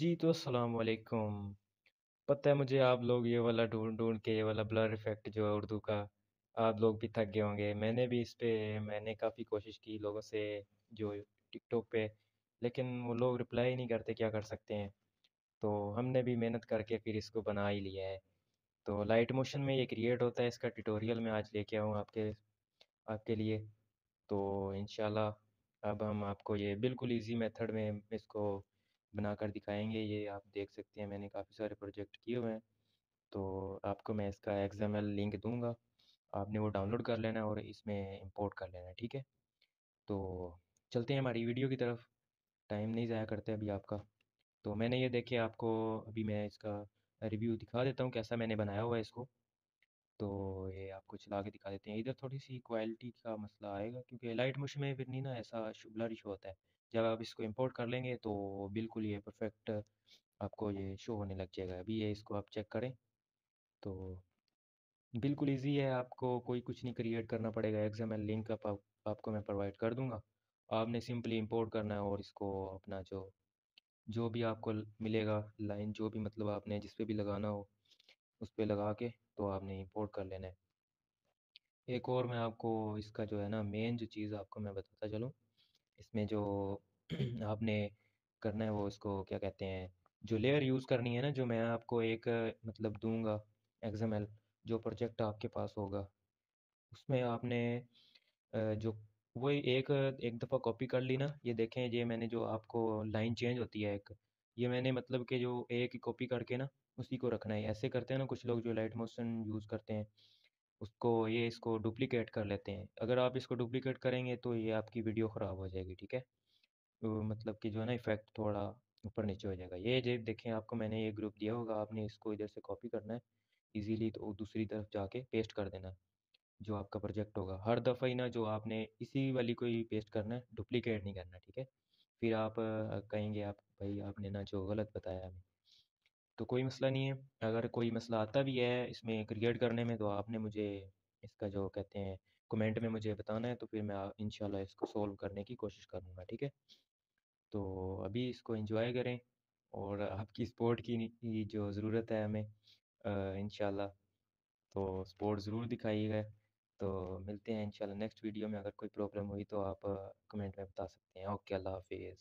जी तो अस्सलाम वालेकुम पता है मुझे आप लोग ये वाला ढूंढ ढूंढ के ये वाला ब्लर इफ़ेक्ट जो है उर्दू का आप लोग भी थक गए होंगे मैंने भी इस पे मैंने काफ़ी कोशिश की लोगों से जो टिकटॉक पे लेकिन वो लोग रिप्लाई नहीं करते क्या कर सकते हैं तो हमने भी मेहनत करके फिर इसको बना ही लिया है तो लाइट मोशन में ये क्रिएट होता है इसका ट्यूटोरियल मैं आज लेके आऊँ आपके आपके लिए तो इन अब हम आपको ये बिल्कुल ईजी मेथड में इसको बनाकर दिखाएंगे ये आप देख सकते हैं मैंने काफ़ी सारे प्रोजेक्ट किए हुए हैं तो आपको मैं इसका एक्सएमएल लिंक दूंगा आपने वो डाउनलोड कर लेना है और इसमें इंपोर्ट कर लेना है ठीक है तो चलते हैं हमारी वीडियो की तरफ टाइम नहीं ज़ाया करते अभी आपका तो मैंने ये देखे आपको अभी मैं इसका रिव्यू दिखा देता हूँ कैसा मैंने बनाया हुआ है इसको तो ये आपको चला के दिखा देते हैं इधर थोड़ी सी क्वालिटी का मसला आएगा क्योंकि लाइट मुश में फिर नहीं ना ऐसा ब्लर शो होता है जब आप इसको इंपोर्ट कर लेंगे तो बिल्कुल ये परफेक्ट आपको ये शो होने लग जाएगा अभी ये इसको आप चेक करें तो बिल्कुल इजी है आपको कोई कुछ नहीं क्रिएट करना पड़ेगा एग्जाम लिंक आप, आप, आपको मैं प्रोवाइड कर दूंगा आपने सिंपली इंपोर्ट करना है और इसको अपना जो जो भी आपको मिलेगा लाइन जो भी मतलब आपने जिस पे भी लगाना हो उस पर लगा के तो आपने इंपोर्ट कर लेना है एक और मैं आपको इसका जो है ना मेन जो चीज़ आपको मैं बताता चलूँ इसमें जो आपने करना है वो इसको क्या कहते हैं जो लेयर यूज़ करनी है ना जो मैं आपको एक मतलब दूंगा एग्जाम जो प्रोजेक्ट आपके पास होगा उसमें आपने जो वही एक एक दफ़ा कॉपी कर ली ना ये देखें ये मैंने जो आपको लाइन चेंज होती है एक ये मैंने मतलब कि जो ए की कॉपी करके ना उसी को रखना है ऐसे करते हैं ना कुछ लोग जो लाइट मोशन यूज़ करते हैं उसको ये इसको डुप्लीकेट कर लेते हैं अगर आप इसको डुप्लिकेट करेंगे तो ये आपकी वीडियो ख़राब हो जाएगी ठीक है तो मतलब कि जो है ना इफेक्ट थोड़ा ऊपर नीचे हो जाएगा ये जेब देखें आपको मैंने ये ग्रुप दिया होगा आपने इसको इधर से कॉपी करना है ईजीली तो दूसरी तरफ जाके पेस्ट कर देना है जो आपका प्रोजेक्ट होगा हर दफ़ा ही ना जो आपने इसी वाली को ही पेस्ट करना है डुप्लीकेट नहीं करना ठीक है फिर आप कहेंगे आप भाई आपने ना जो गलत बताया हमें तो कोई मसला नहीं है अगर कोई मसला आता भी है इसमें क्रिएट करने में तो आपने मुझे इसका जो कहते हैं कमेंट में मुझे बताना है तो फिर मैं इन इसको सोल्व करने की कोशिश करूँगा ठीक है तो अभी इसको इंजॉय करें और आपकी सपोर्ट की जो ज़रूरत है हमें इन तो सपोर्ट ज़रूर दिखाइएगा तो मिलते हैं इंशाल्लाह नेक्स्ट वीडियो में अगर कोई प्रॉब्लम हुई तो आप कमेंट में बता सकते हैं ओके अल्लाह हाफिज़